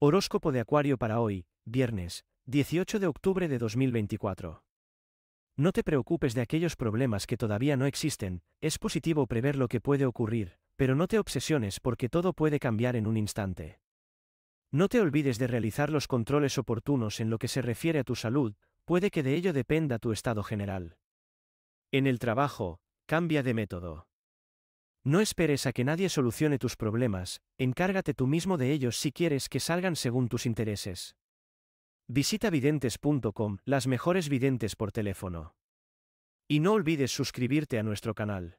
Horóscopo de Acuario para hoy, viernes, 18 de octubre de 2024. No te preocupes de aquellos problemas que todavía no existen, es positivo prever lo que puede ocurrir, pero no te obsesiones porque todo puede cambiar en un instante. No te olvides de realizar los controles oportunos en lo que se refiere a tu salud, puede que de ello dependa tu estado general. En el trabajo, cambia de método. No esperes a que nadie solucione tus problemas, encárgate tú mismo de ellos si quieres que salgan según tus intereses. Visita videntes.com, las mejores videntes por teléfono. Y no olvides suscribirte a nuestro canal.